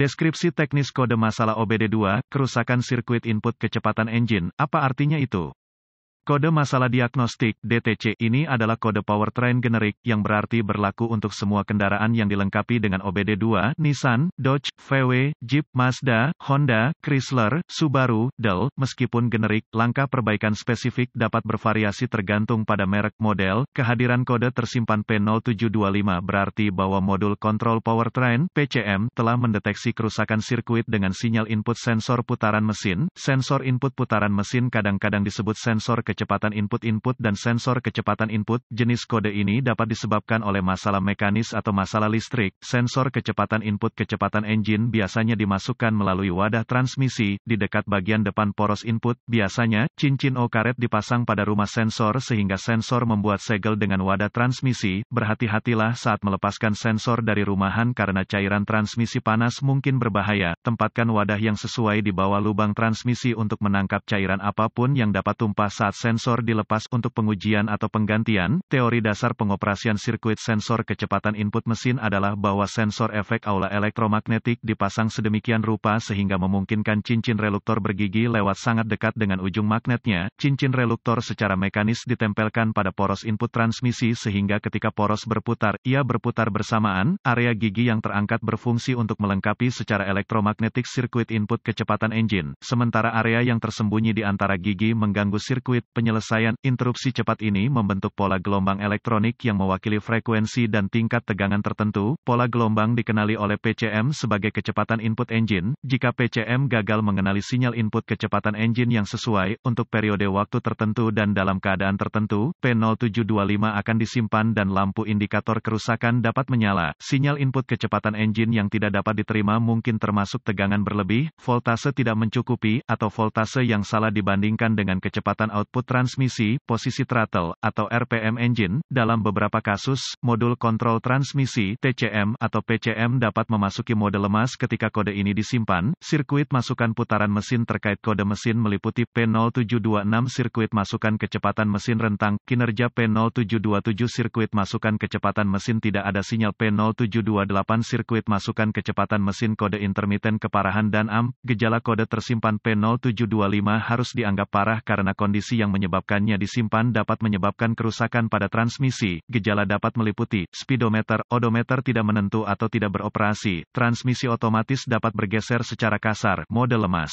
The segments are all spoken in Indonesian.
Deskripsi teknis kode masalah OBD2, kerusakan sirkuit input kecepatan engine, apa artinya itu? Kode masalah diagnostik DTC ini adalah kode powertrain generik yang berarti berlaku untuk semua kendaraan yang dilengkapi dengan OBD2, Nissan, Dodge, VW, Jeep, Mazda, Honda, Chrysler, Subaru, Dell. Meskipun generik, langkah perbaikan spesifik dapat bervariasi tergantung pada merek model. Kehadiran kode tersimpan P0725 berarti bahwa modul kontrol powertrain PCM telah mendeteksi kerusakan sirkuit dengan sinyal input sensor putaran mesin. Sensor input putaran mesin kadang-kadang disebut sensor ke kecepatan input-input dan sensor kecepatan input. Jenis kode ini dapat disebabkan oleh masalah mekanis atau masalah listrik. Sensor kecepatan input kecepatan engine biasanya dimasukkan melalui wadah transmisi di dekat bagian depan poros input. Biasanya, cincin O karet dipasang pada rumah sensor sehingga sensor membuat segel dengan wadah transmisi. Berhati-hatilah saat melepaskan sensor dari rumahan karena cairan transmisi panas mungkin berbahaya. Tempatkan wadah yang sesuai di bawah lubang transmisi untuk menangkap cairan apapun yang dapat tumpah saat sensor dilepas untuk pengujian atau penggantian. Teori dasar pengoperasian sirkuit sensor kecepatan input mesin adalah bahwa sensor efek aula elektromagnetik dipasang sedemikian rupa sehingga memungkinkan cincin reluktor bergigi lewat sangat dekat dengan ujung magnetnya. Cincin reluktor secara mekanis ditempelkan pada poros input transmisi sehingga ketika poros berputar, ia berputar bersamaan. Area gigi yang terangkat berfungsi untuk melengkapi secara elektromagnetik sirkuit input kecepatan engine, sementara area yang tersembunyi di antara gigi mengganggu sirkuit Penyelesaian interupsi cepat ini membentuk pola gelombang elektronik yang mewakili frekuensi dan tingkat tegangan tertentu. Pola gelombang dikenali oleh PCM sebagai kecepatan input engine. Jika PCM gagal mengenali sinyal input kecepatan engine yang sesuai untuk periode waktu tertentu dan dalam keadaan tertentu, P0725 akan disimpan dan lampu indikator kerusakan dapat menyala. Sinyal input kecepatan engine yang tidak dapat diterima mungkin termasuk tegangan berlebih, voltase tidak mencukupi, atau voltase yang salah dibandingkan dengan kecepatan output transmisi, posisi throttle, atau RPM engine, dalam beberapa kasus, modul kontrol transmisi TCM atau PCM dapat memasuki mode lemas ketika kode ini disimpan, sirkuit masukan putaran mesin terkait kode mesin meliputi P0726 sirkuit masukan kecepatan mesin rentang, kinerja P0727 sirkuit masukan kecepatan mesin tidak ada sinyal P0728 sirkuit masukan kecepatan mesin kode intermiten keparahan dan AM, gejala kode tersimpan P0725 harus dianggap parah karena kondisi yang menyebabkannya disimpan dapat menyebabkan kerusakan pada transmisi. Gejala dapat meliputi speedometer, odometer tidak menentu atau tidak beroperasi, transmisi otomatis dapat bergeser secara kasar, mode lemas.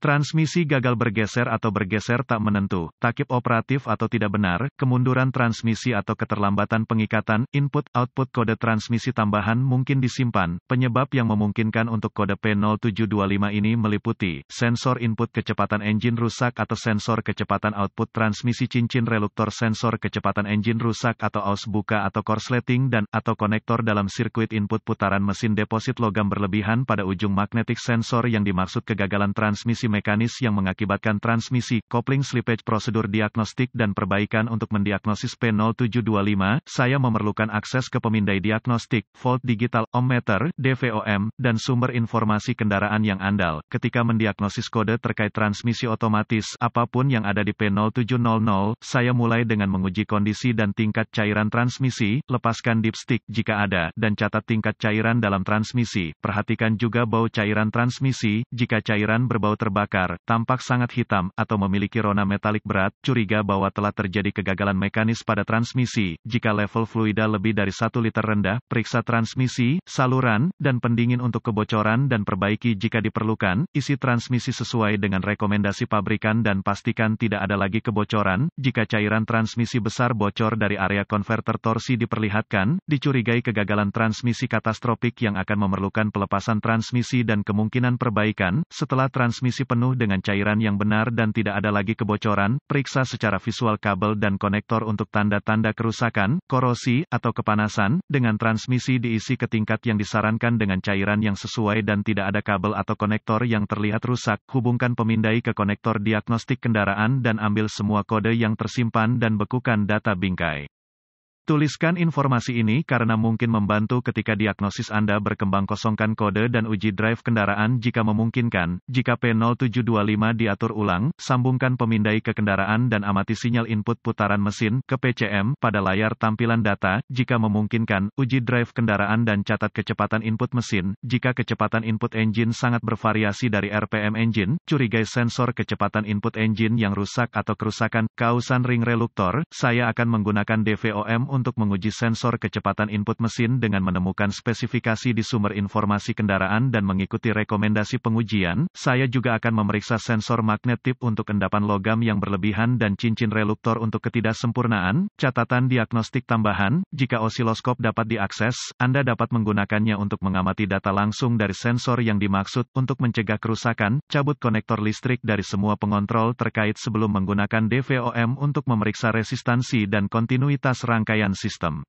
Transmisi gagal bergeser atau bergeser tak menentu, takip operatif atau tidak benar, kemunduran transmisi atau keterlambatan pengikatan, input-output kode transmisi tambahan mungkin disimpan. Penyebab yang memungkinkan untuk kode P0725 ini meliputi sensor input kecepatan engine rusak atau sensor kecepatan output transmisi cincin reluktor sensor kecepatan engine rusak atau aus buka atau korsleting dan atau konektor dalam sirkuit input putaran mesin deposit logam berlebihan pada ujung magnetik sensor yang dimaksud kegagalan transmisi mekanis yang mengakibatkan transmisi, kopling slippage prosedur diagnostik dan perbaikan untuk mendiagnosis P0725, saya memerlukan akses ke pemindai diagnostik, volt digital, ohmmeter, DVOM, dan sumber informasi kendaraan yang andal. Ketika mendiagnosis kode terkait transmisi otomatis, apapun yang ada di P0700, saya mulai dengan menguji kondisi dan tingkat cairan transmisi, lepaskan dipstick jika ada, dan catat tingkat cairan dalam transmisi. Perhatikan juga bau cairan transmisi, jika cairan berbau terbaik, terbakar, tampak sangat hitam, atau memiliki rona metalik berat, curiga bahwa telah terjadi kegagalan mekanis pada transmisi. Jika level fluida lebih dari 1 liter rendah, periksa transmisi, saluran, dan pendingin untuk kebocoran dan perbaiki jika diperlukan. Isi transmisi sesuai dengan rekomendasi pabrikan dan pastikan tidak ada lagi kebocoran. Jika cairan transmisi besar bocor dari area konverter torsi diperlihatkan, dicurigai kegagalan transmisi katastrofik yang akan memerlukan pelepasan transmisi dan kemungkinan perbaikan. Setelah transmisi penuh dengan cairan yang benar dan tidak ada lagi kebocoran, periksa secara visual kabel dan konektor untuk tanda-tanda kerusakan, korosi, atau kepanasan, dengan transmisi diisi ke tingkat yang disarankan dengan cairan yang sesuai dan tidak ada kabel atau konektor yang terlihat rusak, hubungkan pemindai ke konektor diagnostik kendaraan dan ambil semua kode yang tersimpan dan bekukan data bingkai. Tuliskan informasi ini karena mungkin membantu ketika diagnosis Anda berkembang kosongkan kode dan uji drive kendaraan jika memungkinkan. Jika P0725 diatur ulang, sambungkan pemindai ke kendaraan dan amati sinyal input putaran mesin ke PCM pada layar tampilan data. Jika memungkinkan, uji drive kendaraan dan catat kecepatan input mesin. Jika kecepatan input engine sangat bervariasi dari RPM engine, curigai sensor kecepatan input engine yang rusak atau kerusakan, kausan ring reluktor, saya akan menggunakan DVOM untuk untuk menguji sensor kecepatan input mesin dengan menemukan spesifikasi di sumber informasi kendaraan dan mengikuti rekomendasi pengujian. Saya juga akan memeriksa sensor magnet tip untuk endapan logam yang berlebihan dan cincin reluktor untuk ketidaksempurnaan. Catatan diagnostik tambahan, jika osiloskop dapat diakses, Anda dapat menggunakannya untuk mengamati data langsung dari sensor yang dimaksud untuk mencegah kerusakan. Cabut konektor listrik dari semua pengontrol terkait sebelum menggunakan DVOM untuk memeriksa resistansi dan kontinuitas rangkaian penilaian sistem.